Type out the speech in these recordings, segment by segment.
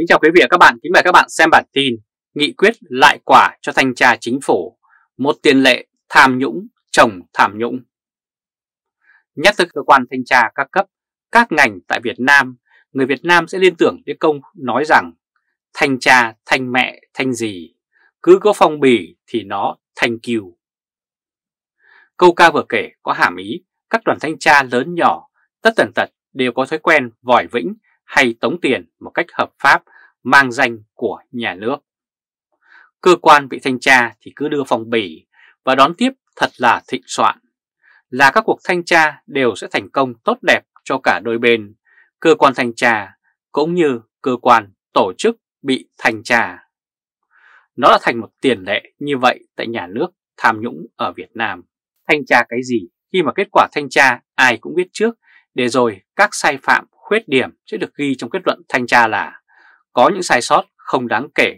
Kính chào quý vị và các bạn, kính mời các bạn xem bản tin Nghị quyết lại quả cho thanh tra chính phủ Một tiền lệ tham nhũng chồng tham nhũng Nhắc tới cơ quan thanh tra các cấp, các ngành tại Việt Nam Người Việt Nam sẽ liên tưởng đến công nói rằng Thanh tra, thanh mẹ, thanh gì Cứ có phong bì thì nó thanh kiều Câu ca vừa kể có hàm ý Các đoàn thanh tra lớn nhỏ, tất tần tật đều có thói quen vòi vĩnh hay tống tiền một cách hợp pháp mang danh của nhà nước. Cơ quan bị thanh tra thì cứ đưa phòng bỉ và đón tiếp thật là thịnh soạn. Là các cuộc thanh tra đều sẽ thành công tốt đẹp cho cả đôi bên, cơ quan thanh tra cũng như cơ quan tổ chức bị thanh tra. Nó đã thành một tiền lệ như vậy tại nhà nước tham nhũng ở Việt Nam. Thanh tra cái gì khi mà kết quả thanh tra ai cũng biết trước để rồi các sai phạm khuyết điểm sẽ được ghi trong kết luận thanh tra là có những sai sót không đáng kể,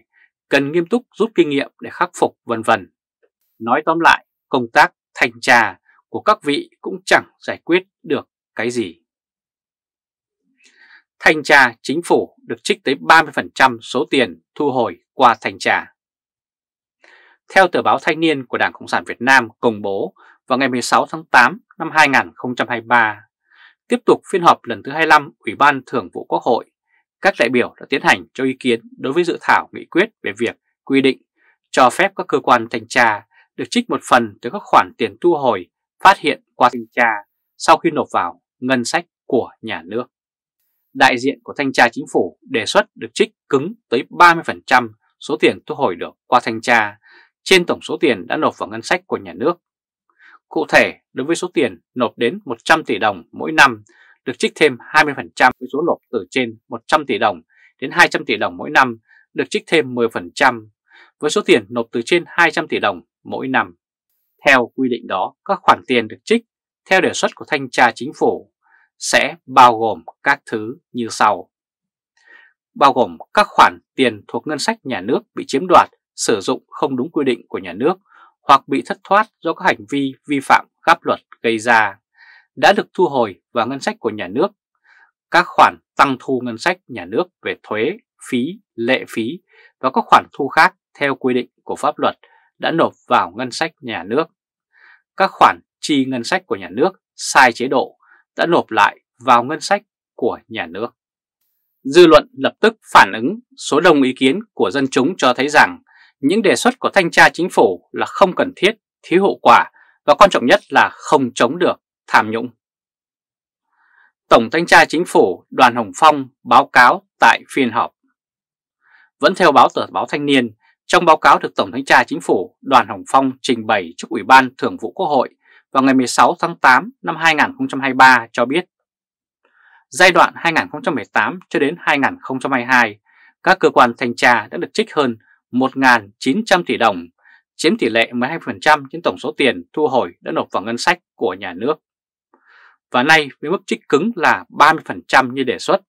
cần nghiêm túc rút kinh nghiệm để khắc phục vân vân. Nói tóm lại, công tác thanh tra của các vị cũng chẳng giải quyết được cái gì. Thanh tra chính phủ được trích tới 30% số tiền thu hồi qua thanh tra. Theo tờ báo Thanh niên của Đảng Cộng sản Việt Nam công bố vào ngày 16 tháng 8 năm 2023, Tiếp tục phiên họp lần thứ 25 Ủy ban Thường vụ Quốc hội, các đại biểu đã tiến hành cho ý kiến đối với dự thảo nghị quyết về việc quy định cho phép các cơ quan thanh tra được trích một phần từ các khoản tiền thu hồi phát hiện qua thanh tra sau khi nộp vào ngân sách của nhà nước. Đại diện của thanh tra chính phủ đề xuất được trích cứng tới 30% số tiền thu hồi được qua thanh tra trên tổng số tiền đã nộp vào ngân sách của nhà nước Cụ thể, đối với số tiền nộp đến 100 tỷ đồng mỗi năm, được trích thêm 20% với số nộp từ trên 100 tỷ đồng đến 200 tỷ đồng mỗi năm, được trích thêm 10% với số tiền nộp từ trên 200 tỷ đồng mỗi năm. Theo quy định đó, các khoản tiền được trích theo đề xuất của Thanh tra Chính phủ sẽ bao gồm các thứ như sau. Bao gồm các khoản tiền thuộc ngân sách nhà nước bị chiếm đoạt, sử dụng không đúng quy định của nhà nước hoặc bị thất thoát do các hành vi vi phạm pháp luật gây ra đã được thu hồi vào ngân sách của nhà nước. Các khoản tăng thu ngân sách nhà nước về thuế, phí, lệ phí và các khoản thu khác theo quy định của pháp luật đã nộp vào ngân sách nhà nước. Các khoản chi ngân sách của nhà nước sai chế độ đã nộp lại vào ngân sách của nhà nước. Dư luận lập tức phản ứng số đông ý kiến của dân chúng cho thấy rằng những đề xuất của thanh tra chính phủ là không cần thiết, thiếu hậu quả và quan trọng nhất là không chống được tham nhũng. Tổng thanh tra chính phủ Đoàn Hồng Phong báo cáo tại phiên họp. Vẫn theo báo tờ báo Thanh niên, trong báo cáo được Tổng thanh tra chính phủ Đoàn Hồng Phong trình bày trước Ủy ban Thường vụ Quốc hội vào ngày 16 tháng 8 năm 2023 cho biết giai đoạn 2018 cho đến 2022, các cơ quan thanh tra đã được trích hơn 1.900 tỷ đồng, chiếm tỷ lệ 12% trên tổng số tiền thu hồi đã nộp vào ngân sách của nhà nước. Và nay với mức trích cứng là 30% như đề xuất,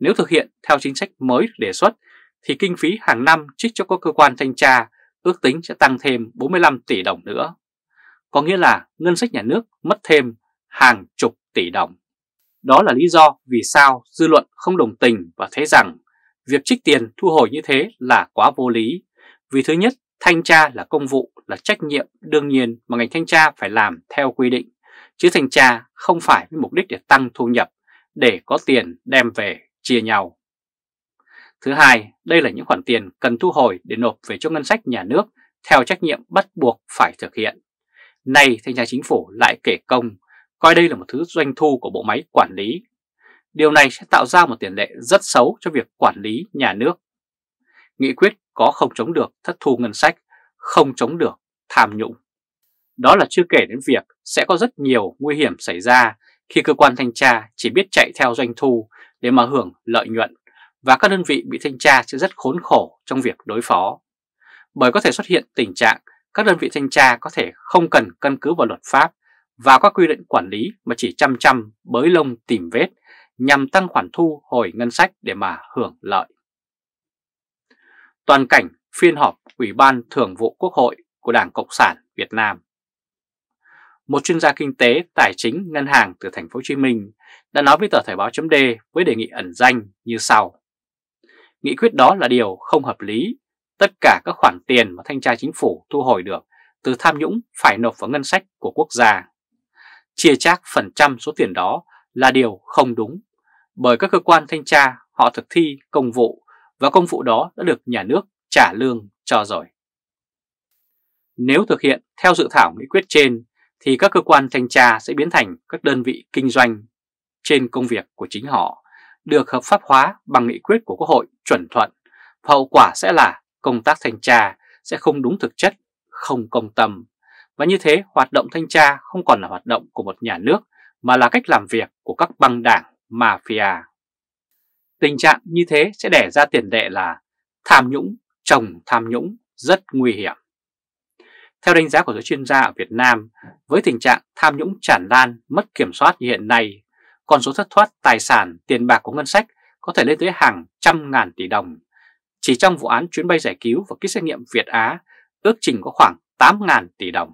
nếu thực hiện theo chính sách mới đề xuất thì kinh phí hàng năm trích cho các cơ quan thanh tra ước tính sẽ tăng thêm 45 tỷ đồng nữa. Có nghĩa là ngân sách nhà nước mất thêm hàng chục tỷ đồng. Đó là lý do vì sao dư luận không đồng tình và thấy rằng việc trích tiền thu hồi như thế là quá vô lý, vì thứ nhất, thanh tra là công vụ, là trách nhiệm đương nhiên mà ngành thanh tra phải làm theo quy định, chứ thanh tra không phải với mục đích để tăng thu nhập, để có tiền đem về chia nhau. Thứ hai, đây là những khoản tiền cần thu hồi để nộp về cho ngân sách nhà nước theo trách nhiệm bắt buộc phải thực hiện. Nay thanh tra chính phủ lại kể công, coi đây là một thứ doanh thu của bộ máy quản lý. Điều này sẽ tạo ra một tiền lệ rất xấu cho việc quản lý nhà nước. Nghị quyết có không chống được thất thu ngân sách, không chống được tham nhũng. Đó là chưa kể đến việc sẽ có rất nhiều nguy hiểm xảy ra khi cơ quan thanh tra chỉ biết chạy theo doanh thu để mà hưởng lợi nhuận và các đơn vị bị thanh tra sẽ rất khốn khổ trong việc đối phó. Bởi có thể xuất hiện tình trạng các đơn vị thanh tra có thể không cần căn cứ vào luật pháp và các quy định quản lý mà chỉ chăm chăm bới lông tìm vết nhằm tăng khoản thu hồi ngân sách để mà hưởng lợi toàn cảnh phiên họp Ủy ban Thường vụ Quốc hội của Đảng Cộng sản Việt Nam. Một chuyên gia kinh tế, tài chính, ngân hàng từ thành phố Hồ Chí Minh đã nói với tờ Thời báo D với đề nghị ẩn danh như sau. Nghị quyết đó là điều không hợp lý, tất cả các khoản tiền mà thanh tra chính phủ thu hồi được từ tham nhũng phải nộp vào ngân sách của quốc gia. Chia chác phần trăm số tiền đó là điều không đúng, bởi các cơ quan thanh tra họ thực thi công vụ và công vụ đó đã được nhà nước trả lương cho rồi. Nếu thực hiện theo dự thảo nghị quyết trên thì các cơ quan thanh tra sẽ biến thành các đơn vị kinh doanh trên công việc của chính họ được hợp pháp hóa bằng nghị quyết của Quốc hội chuẩn thuận hậu quả sẽ là công tác thanh tra sẽ không đúng thực chất, không công tâm và như thế hoạt động thanh tra không còn là hoạt động của một nhà nước mà là cách làm việc của các băng đảng mafia. Tình trạng như thế sẽ đẻ ra tiền lệ là tham nhũng, trồng tham nhũng rất nguy hiểm. Theo đánh giá của giới chuyên gia ở Việt Nam, với tình trạng tham nhũng tràn lan, mất kiểm soát như hiện nay, con số thất thoát tài sản, tiền bạc của ngân sách có thể lên tới hàng trăm ngàn tỷ đồng. Chỉ trong vụ án chuyến bay giải cứu và kit xét nghiệm Việt Á, ước chừng có khoảng 8 ngàn tỷ đồng.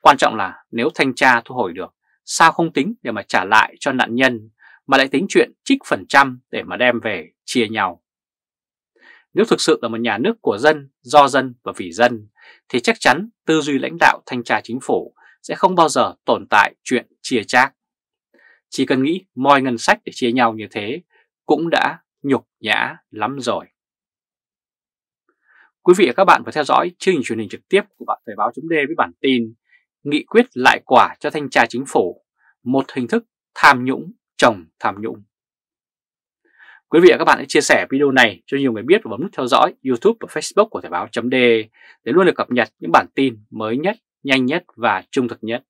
Quan trọng là nếu thanh tra thu hồi được, sao không tính để mà trả lại cho nạn nhân mà lại tính chuyện trích phần trăm để mà đem về chia nhau. Nếu thực sự là một nhà nước của dân, do dân và vì dân, thì chắc chắn tư duy lãnh đạo thanh tra chính phủ sẽ không bao giờ tồn tại chuyện chia chác. Chỉ cần nghĩ moi ngân sách để chia nhau như thế cũng đã nhục nhã lắm rồi. Quý vị và các bạn vừa theo dõi chương trình truyền hình trực tiếp của bạn Thời báo chấm với bản tin Nghị quyết lại quả cho thanh tra chính phủ, một hình thức tham nhũng chống tham nhũng. Quý vị và các bạn hãy chia sẻ video này cho nhiều người biết và bấm nút theo dõi YouTube và Facebook của Thời báo .d để luôn được cập nhật những bản tin mới nhất, nhanh nhất và trung thực nhất.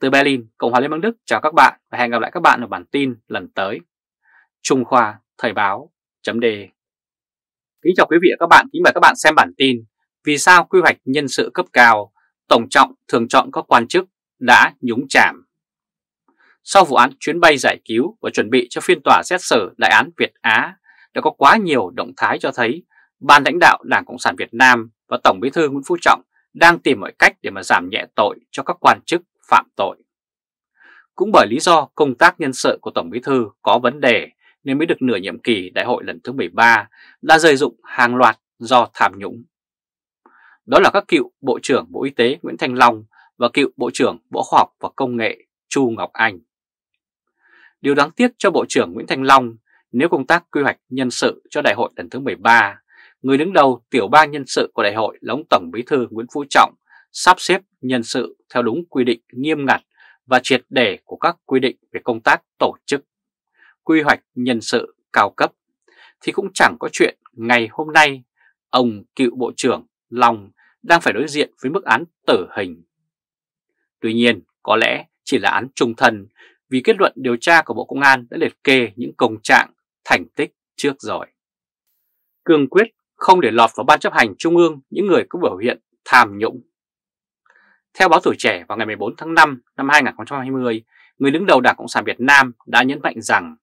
Từ Berlin, Cộng hòa Liên bang Đức chào các bạn và hẹn gặp lại các bạn ở bản tin lần tới. Trung Khoa Thời báo .d Kính chào quý vị và các bạn, kính mời các bạn xem bản tin Vì sao quy hoạch nhân sự cấp cao, Tổng trọng thường chọn các quan chức đã nhúng chạm sau vụ án chuyến bay giải cứu và chuẩn bị cho phiên tòa xét xử đại án Việt Á đã có quá nhiều động thái cho thấy ban lãnh đạo Đảng Cộng sản Việt Nam và Tổng Bí thư Nguyễn Phú Trọng đang tìm mọi cách để mà giảm nhẹ tội cho các quan chức phạm tội. Cũng bởi lý do công tác nhân sự của Tổng Bí thư có vấn đề nên mới được nửa nhiệm kỳ đại hội lần thứ 13 đã rơi dụng hàng loạt do tham nhũng. Đó là các cựu Bộ trưởng Bộ Y tế Nguyễn Thanh Long và cựu Bộ trưởng Bộ Khoa học và Công nghệ Chu Ngọc Anh. Điều đáng tiếc cho Bộ trưởng Nguyễn Thanh Long, nếu công tác quy hoạch nhân sự cho đại hội lần thứ 13, người đứng đầu tiểu ban nhân sự của đại hội là ông Tổng Bí thư Nguyễn Phú Trọng sắp xếp nhân sự theo đúng quy định nghiêm ngặt và triệt đề của các quy định về công tác tổ chức, quy hoạch nhân sự cao cấp, thì cũng chẳng có chuyện ngày hôm nay ông cựu Bộ trưởng Long đang phải đối diện với mức án tử hình. Tuy nhiên, có lẽ chỉ là án trung thân vì kết luận điều tra của Bộ Công an đã liệt kê những công trạng, thành tích trước rồi. Cương quyết không để lọt vào Ban chấp hành Trung ương những người có biểu hiện tham nhũng. Theo báo tuổi trẻ vào ngày 14 tháng 5 năm 2020, người đứng đầu Đảng Cộng sản Việt Nam đã nhấn mạnh rằng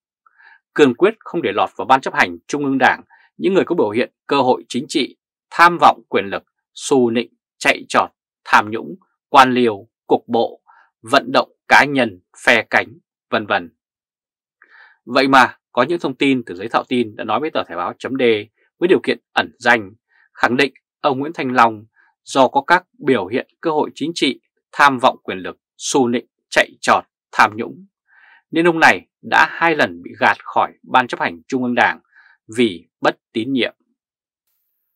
cương quyết không để lọt vào Ban chấp hành Trung ương Đảng những người có biểu hiện cơ hội chính trị, tham vọng quyền lực, xù nịnh, chạy trọt, tham nhũng, quan liều, cục bộ, vận động cá nhân, phe cánh, vân vân. Vậy mà có những thông tin từ giấy thạo tin đã nói với tờ Thể báo chấm D với điều kiện ẩn danh, khẳng định ông Nguyễn Thanh Long do có các biểu hiện cơ hội chính trị, tham vọng quyền lực, xu nịnh, chạy trọt, tham nhũng. Nên ông này đã hai lần bị gạt khỏi Ban chấp hành Trung ương Đảng vì bất tín nhiệm.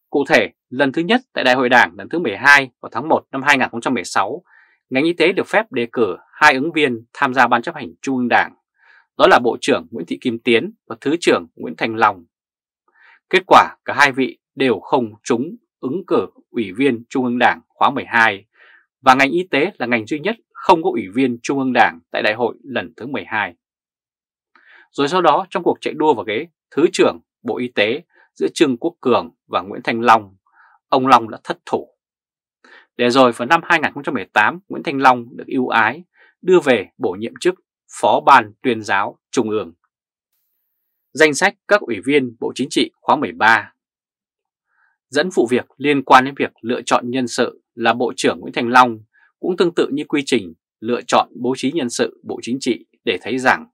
Cụ thể, lần thứ nhất tại Đại hội Đảng lần thứ 12 vào tháng 1 năm 2016, ngành y tế được phép đề cử hai ứng viên tham gia Ban chấp hành Trung ương Đảng, đó là Bộ trưởng Nguyễn Thị Kim Tiến và Thứ trưởng Nguyễn Thành Long. Kết quả cả hai vị đều không trúng ứng cử Ủy viên Trung ương Đảng khóa 12 và ngành y tế là ngành duy nhất không có Ủy viên Trung ương Đảng tại đại hội lần thứ 12. Rồi sau đó trong cuộc chạy đua vào ghế Thứ trưởng Bộ Y tế giữa Trương Quốc Cường và Nguyễn Thành Long, ông Long đã thất thủ. Để rồi vào năm 2018, Nguyễn Thanh Long được ưu ái đưa về bổ nhiệm chức Phó Ban Tuyên giáo Trung ương. Danh sách các ủy viên Bộ Chính trị khóa 13 Dẫn vụ việc liên quan đến việc lựa chọn nhân sự là Bộ trưởng Nguyễn Thành Long cũng tương tự như quy trình lựa chọn bố trí nhân sự Bộ Chính trị để thấy rằng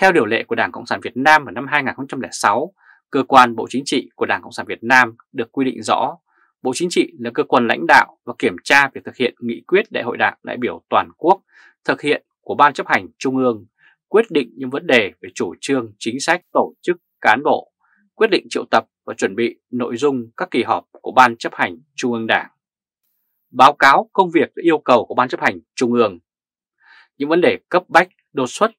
theo điều lệ của Đảng Cộng sản Việt Nam vào năm 2006, cơ quan Bộ Chính trị của Đảng Cộng sản Việt Nam được quy định rõ Bộ Chính trị là cơ quan lãnh đạo và kiểm tra việc thực hiện nghị quyết đại hội đảng đại biểu toàn quốc, thực hiện của Ban chấp hành Trung ương, quyết định những vấn đề về chủ trương, chính sách, tổ chức, cán bộ, quyết định triệu tập và chuẩn bị nội dung các kỳ họp của Ban chấp hành Trung ương Đảng. Báo cáo công việc và yêu cầu của Ban chấp hành Trung ương. Những vấn đề cấp bách, đột xuất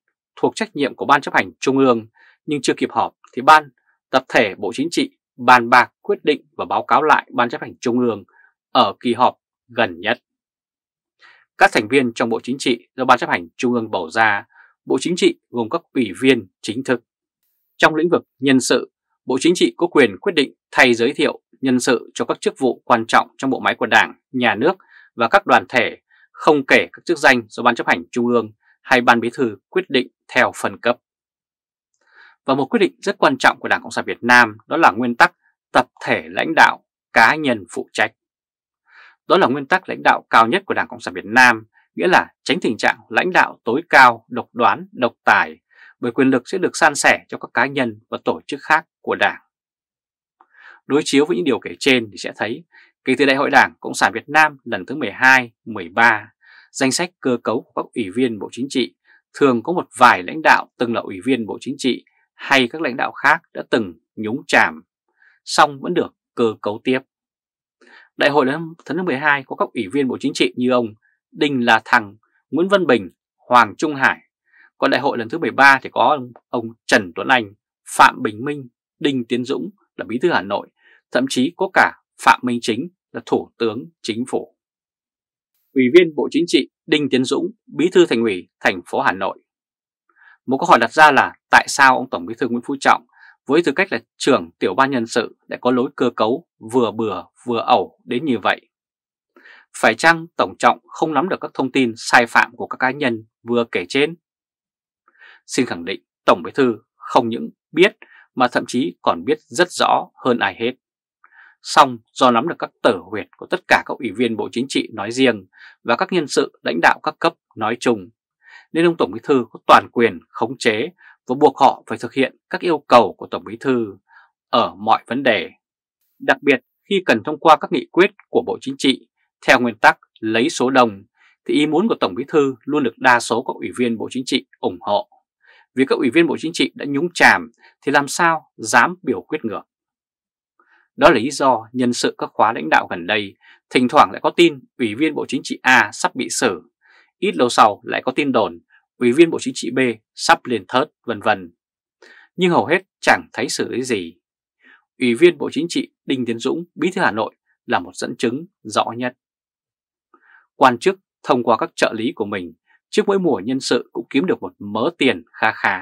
thuộc trách nhiệm của Ban chấp hành Trung ương nhưng chưa kịp họp thì Ban tập thể Bộ Chính trị bàn bạc quyết định và báo cáo lại Ban chấp hành Trung ương ở kỳ họp gần nhất. Các thành viên trong Bộ Chính trị do Ban chấp hành Trung ương bầu ra, Bộ Chính trị gồm các ủy viên chính thức. Trong lĩnh vực nhân sự, Bộ Chính trị có quyền quyết định thay giới thiệu nhân sự cho các chức vụ quan trọng trong bộ máy của Đảng, Nhà nước và các đoàn thể, không kể các chức danh do Ban chấp hành Trung ương hay Ban Bí thư quyết định theo phần cấp. Và một quyết định rất quan trọng của Đảng Cộng sản Việt Nam đó là nguyên tắc tập thể lãnh đạo cá nhân phụ trách. Đó là nguyên tắc lãnh đạo cao nhất của Đảng Cộng sản Việt Nam, nghĩa là tránh tình trạng lãnh đạo tối cao, độc đoán, độc tài, bởi quyền lực sẽ được san sẻ cho các cá nhân và tổ chức khác của Đảng. Đối chiếu với những điều kể trên thì sẽ thấy, kể từ Đại hội Đảng Cộng sản Việt Nam lần thứ 12, 13, danh sách cơ cấu của các ủy viên Bộ Chính trị thường có một vài lãnh đạo từng là ủy viên Bộ Chính trị hay các lãnh đạo khác đã từng nhúng chàm, song vẫn được cơ cấu tiếp. Đại hội lần thứ 12 có các ủy viên Bộ Chính trị như ông Đinh La Thăng, Nguyễn Văn Bình, Hoàng Trung Hải. Còn đại hội lần thứ 13 thì có ông, ông Trần Tuấn Anh, Phạm Bình Minh, Đinh Tiến Dũng là bí thư Hà Nội, thậm chí có cả Phạm Minh Chính là Thủ tướng Chính phủ. Ủy viên Bộ Chính trị Đinh Tiến Dũng, bí thư thành ủy thành phố Hà Nội một câu hỏi đặt ra là tại sao ông Tổng Bí thư Nguyễn Phú Trọng với tư cách là trưởng tiểu ban nhân sự lại có lối cơ cấu vừa bừa vừa ẩu đến như vậy? Phải chăng Tổng Trọng không nắm được các thông tin sai phạm của các cá nhân vừa kể trên? Xin khẳng định Tổng Bí thư không những biết mà thậm chí còn biết rất rõ hơn ai hết. Song do nắm được các tờ huyệt của tất cả các ủy viên Bộ Chính trị nói riêng và các nhân sự lãnh đạo các cấp nói chung nên ông Tổng Bí Thư có toàn quyền khống chế và buộc họ phải thực hiện các yêu cầu của Tổng Bí Thư ở mọi vấn đề, đặc biệt khi cần thông qua các nghị quyết của Bộ Chính trị theo nguyên tắc lấy số đồng, thì ý muốn của Tổng Bí Thư luôn được đa số các ủy viên Bộ Chính trị ủng hộ. Vì các ủy viên Bộ Chính trị đã nhúng chàm thì làm sao dám biểu quyết ngược. Đó là lý do nhân sự các khóa lãnh đạo gần đây thỉnh thoảng lại có tin ủy viên Bộ Chính trị A sắp bị xử Ít lâu sau lại có tin đồn Ủy viên Bộ Chính trị B sắp lên thớt vân vân Nhưng hầu hết chẳng thấy xử lý gì Ủy viên Bộ Chính trị Đinh Tiến Dũng Bí thư Hà Nội là một dẫn chứng rõ nhất Quan chức thông qua các trợ lý của mình Trước mỗi mùa nhân sự cũng kiếm được một mớ tiền khá khá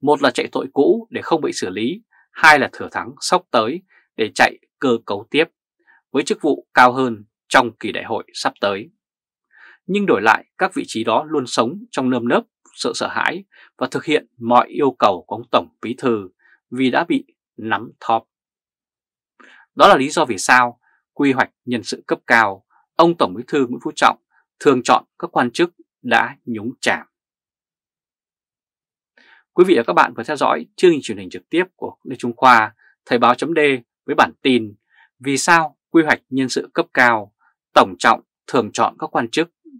Một là chạy tội cũ để không bị xử lý Hai là thừa thắng sốc tới để chạy cơ cấu tiếp với chức vụ cao hơn trong kỳ đại hội sắp tới nhưng đổi lại các vị trí đó luôn sống trong nơm nớp, sợ sợ hãi và thực hiện mọi yêu cầu của ông Tổng Bí Thư vì đã bị nắm thóp. Đó là lý do vì sao quy hoạch nhân sự cấp cao, ông Tổng Bí Thư Nguyễn Phú Trọng thường chọn các quan chức đã nhúng chạm. Quý vị và các bạn vừa theo dõi chương trình truyền hình trực tiếp của Lê Trung Khoa, Thời báo chấm với bản tin Vì sao quy hoạch nhân sự cấp cao, Tổng Trọng thường chọn các quan chức